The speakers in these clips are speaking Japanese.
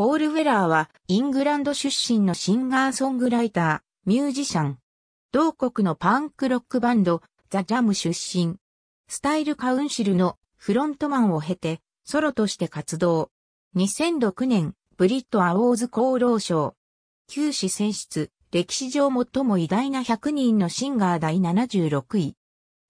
ポール・ウェラーは、イングランド出身のシンガーソングライター、ミュージシャン。同国のパンクロックバンド、ザ・ジャム出身。スタイル・カウンシルのフロントマンを経て、ソロとして活動。2006年、ブリット・アウォーズ功労賞。九死選出、歴史上最も偉大な100人のシンガー第76位。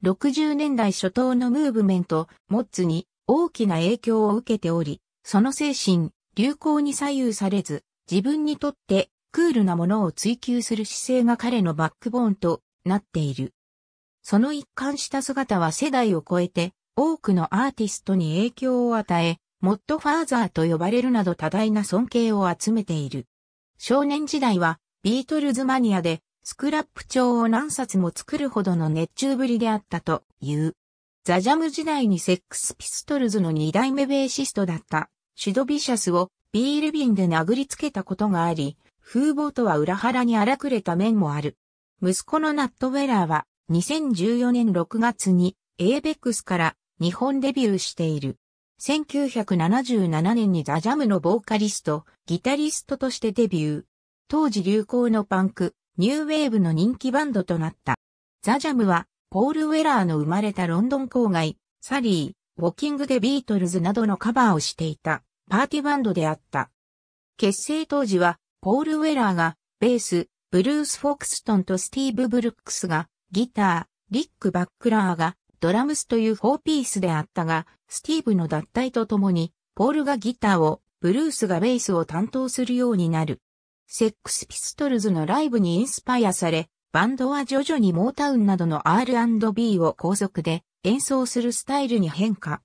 60年代初頭のムーブメント、モッツに大きな影響を受けており、その精神、流行に左右されず、自分にとってクールなものを追求する姿勢が彼のバックボーンとなっている。その一貫した姿は世代を超えて多くのアーティストに影響を与え、モッドファーザーと呼ばれるなど多大な尊敬を集めている。少年時代はビートルズマニアでスクラップ帳を何冊も作るほどの熱中ぶりであったという。ザジャム時代にセックスピストルズの二代目ベーシストだったシュドビシャスをビール瓶で殴りつけたことがあり、風貌とは裏腹に荒くれた面もある。息子のナットウェラーは2014年6月にエーベックスから日本デビューしている。1977年にザ・ジャムのボーカリスト、ギタリストとしてデビュー。当時流行のパンク、ニューウェーブの人気バンドとなった。ザ・ジャムは、ポール・ウェラーの生まれたロンドン郊外、サリー、ウォーキングでビートルズなどのカバーをしていた。パーティバンドであった。結成当時は、ポール・ウェラーが、ベース、ブルース・フォクストンとスティーブ・ブルックスが、ギター、リック・バックラーが、ドラムスという4ピースであったが、スティーブの脱退とともに、ポールがギターを、ブルースがベースを担当するようになる。セックスピストルズのライブにインスパイアされ、バンドは徐々にモータウンなどの R&B を高速で演奏するスタイルに変化。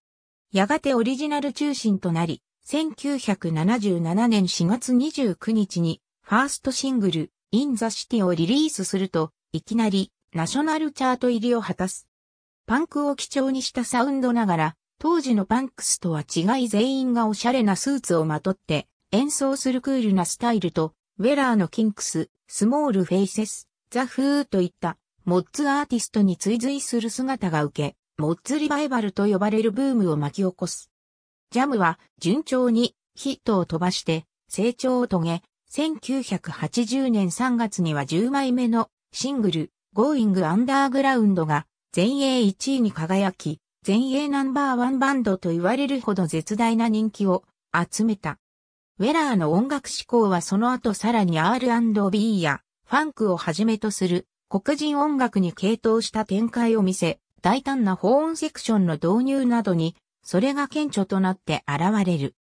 やがてオリジナル中心となり、1977年4月29日に、ファーストシングル、In the City をリリースすると、いきなり、ナショナルチャート入りを果たす。パンクを基調にしたサウンドながら、当時のパンクスとは違い全員がおしゃれなスーツをまとって、演奏するクールなスタイルと、ウェラーのキンクス、スモールフェイセス、ザ・フーといった、モッツアーティストに追随する姿が受け、モッツリバイバルと呼ばれるブームを巻き起こす。ジャムは順調にヒットを飛ばして成長を遂げ、1980年3月には10枚目のシングル、Going Underground が全英1位に輝き、全英ナンバーワンバンドと言われるほど絶大な人気を集めた。ウェラーの音楽志向はその後さらに R&B やファンクをはじめとする黒人音楽に傾倒した展開を見せ、大胆な保温セクションの導入などにそれが顕著となって現れる。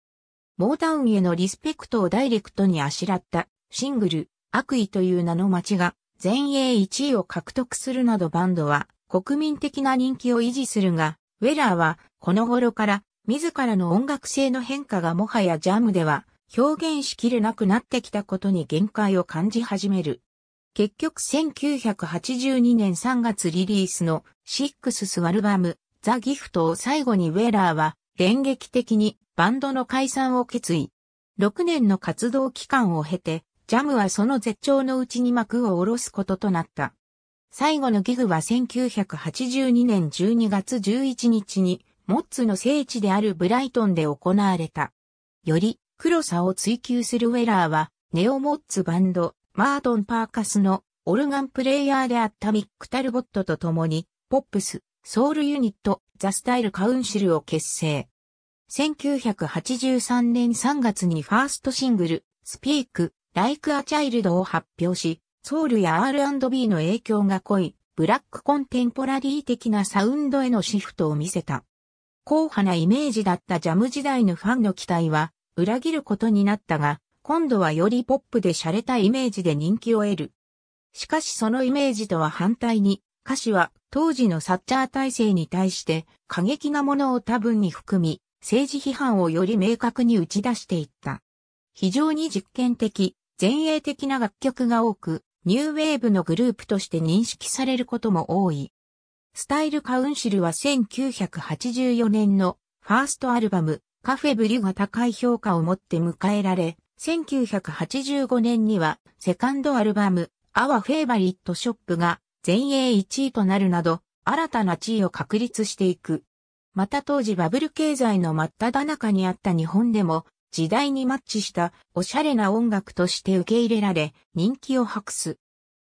モータウンへのリスペクトをダイレクトにあしらったシングル、悪意という名の街が全英1位を獲得するなどバンドは国民的な人気を維持するが、ウェラーはこの頃から自らの音楽性の変化がもはやジャムでは表現しきれなくなってきたことに限界を感じ始める。結局1982年3月リリースのシックススアルバムザ・ギフトを最後にウェラーは、電撃的にバンドの解散を決意。6年の活動期間を経て、ジャムはその絶頂のうちに幕を下ろすこととなった。最後のギグは1982年12月11日に、モッツの聖地であるブライトンで行われた。より黒さを追求するウェラーは、ネオモッツバンド、マートン・パーカスのオルガンプレイヤーであったミック・タルボットと共に、ポップス、ソウルユニット、ザ・スタイル・カウンシルを結成。1983年3月にファーストシングル、スピーク、ライク・ア・チャイルドを発表し、ソウルや R&B の影響が濃い、ブラックコンテンポラリー的なサウンドへのシフトを見せた。硬派なイメージだったジャム時代のファンの期待は、裏切ることになったが、今度はよりポップで洒落たイメージで人気を得る。しかしそのイメージとは反対に、歌詞は当時のサッチャー体制に対して過激なものを多分に含み、政治批判をより明確に打ち出していった。非常に実験的、前衛的な楽曲が多く、ニューウェーブのグループとして認識されることも多い。スタイルカウンシルは1984年のファーストアルバムカフェブリュが高い評価を持って迎えられ、1985年にはセカンドアルバムアワフェイバリットショップが全英1位となるなど、新たな地位を確立していく。また当時バブル経済の真っ只中にあった日本でも、時代にマッチしたおしゃれな音楽として受け入れられ、人気を博す。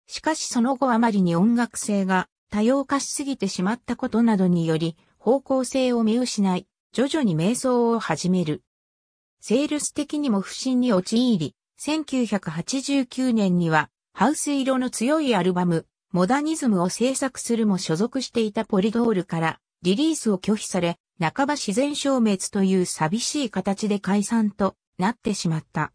しかしその後あまりに音楽性が多様化しすぎてしまったことなどにより、方向性を見失い、徐々に瞑想を始める。セールス的にも不振に陥り、1989年には、ハウス色の強いアルバム、モダニズムを制作するも所属していたポリドールからリリースを拒否され、半ば自然消滅という寂しい形で解散となってしまった。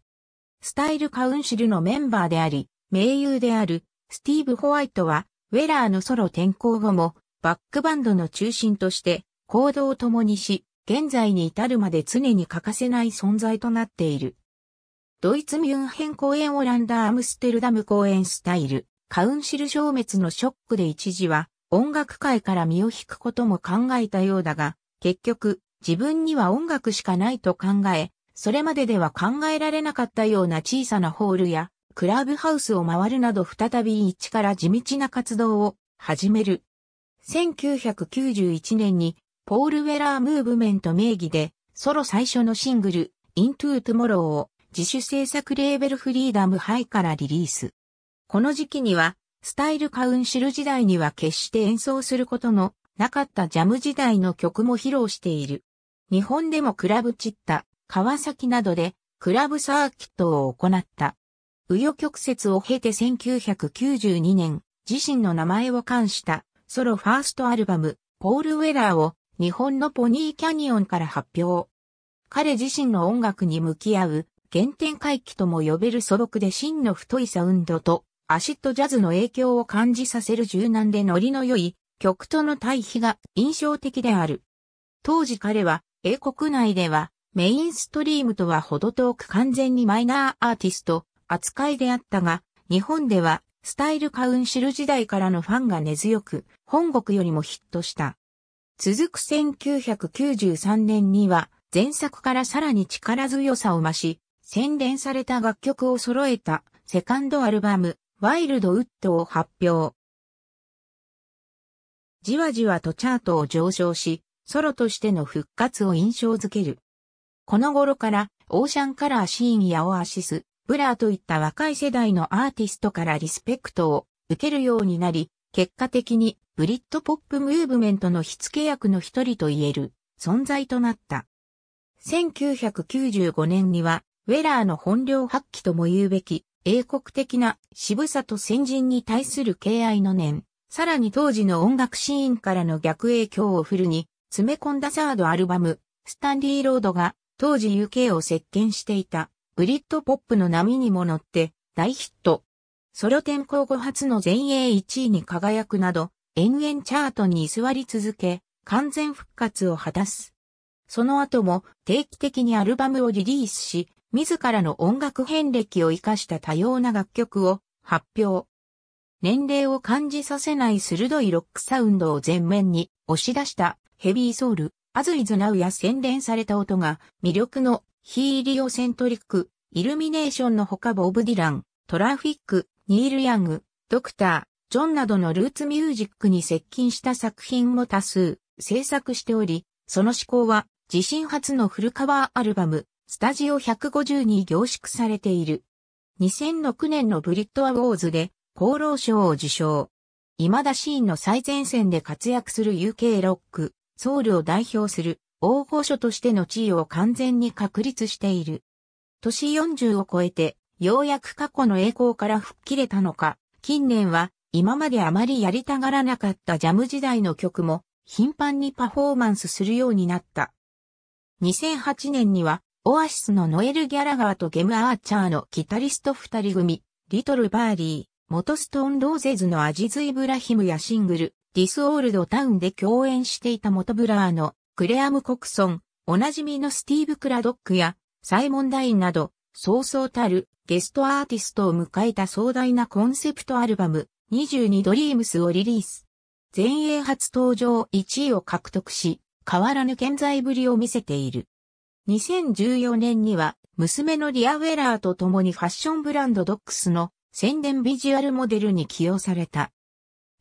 スタイルカウンシルのメンバーであり、盟友であるスティーブ・ホワイトは、ウェラーのソロ転向後も、バックバンドの中心として行動を共にし、現在に至るまで常に欠かせない存在となっている。ドイツミュンヘン公演オランダアムステルダム公演スタイル。カウンシル消滅のショックで一時は音楽界から身を引くことも考えたようだが、結局自分には音楽しかないと考え、それまででは考えられなかったような小さなホールやクラブハウスを回るなど再び一から地道な活動を始める。1991年にポール・ウェラー・ムーブメント名義でソロ最初のシングル Into Tomorrow を自主制作レーベルフリーダムハイからリリース。この時期には、スタイルカウンシル時代には決して演奏することのなかったジャム時代の曲も披露している。日本でもクラブチッタ、川崎などでクラブサーキットを行った。紆余曲折を経て1992年、自身の名前を冠したソロファーストアルバム、ポール・ウェラーを日本のポニーキャニオンから発表。彼自身の音楽に向き合う原点回帰とも呼べる素朴で真の太いサウンドとアシッドジャズの影響を感じさせる柔軟でノリの良い曲との対比が印象的である。当時彼は英国内ではメインストリームとはほど遠く完全にマイナーアーティスト扱いであったが、日本ではスタイルカウンシル時代からのファンが根強く、本国よりもヒットした。続く1993年には、前作からさらに力強さを増し、洗練された楽曲を揃えたセカンドアルバム、ワイルドウッドを発表。じわじわとチャートを上昇し、ソロとしての復活を印象づける。この頃から、オーシャンカラーシーンやオアシス、ブラーといった若い世代のアーティストからリスペクトを受けるようになり、結果的にブリッドポップムーブメントの火付け役の一人と言える存在となった。1995年には、ウェラーの本領発揮とも言うべき英国的な渋さと先人に対する敬愛の念、さらに当時の音楽シーンからの逆影響をフルに詰め込んだサードアルバム、スタンリー・ロードが当時 UK を席巻していたブリッドポップの波にも乗って大ヒット。ソロ転向後初の全英1位に輝くなど、延々チャートに居座り続け、完全復活を果たす。その後も定期的にアルバムをリリースし、自らの音楽遍歴を活かした多様な楽曲を発表。年齢を感じさせない鋭いロックサウンドを前面に押し出したヘビーソウル、アズイズナウや洗練された音が魅力のヒーリオセントリック、イルミネーションのほかボブ・ディラン、トラフィック、ニール・ヤング、ドクター、ジョンなどのルーツミュージックに接近した作品も多数制作しており、その思考は自身初のフルカバーアルバム、スタジオ150に凝縮されている。2006年のブリットアウォーズで厚労省を受賞。未だシーンの最前線で活躍する UK ロック、ソウルを代表する大御所としての地位を完全に確立している。年40を超えて、ようやく過去の栄光から吹っ切れたのか、近年は今まであまりやりたがらなかったジャム時代の曲も頻繁にパフォーマンスするようになった。2008年にはオアシスのノエル・ギャラガーとゲム・アーチャーのギタリスト二人組、リトル・バーリー、元ストーン・ローゼズのアジズ・イブラヒムやシングル、ディス・オールド・タウンで共演していた元ブラーのクレアム・コクソン、おなじみのスティーブ・クラドックやサイモン・ダインなど、そうそうたるゲストアーティストを迎えた壮大なコンセプトアルバム、22ドリームスをリリース。前衛初登場1位を獲得し、変わらぬ健在ぶりを見せている。2014年には、娘のリアウェラーと共にファッションブランドドックスの宣伝ビジュアルモデルに起用された。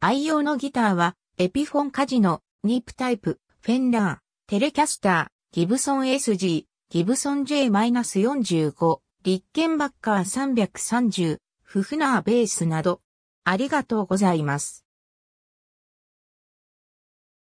愛用のギターは、エピフォンカジノ、ニープタイプ、フェンダー、テレキャスター、ギブソン SG、ギブソン J-45、リッケンバッカー330、フフナーベースなど、ありがとうございます。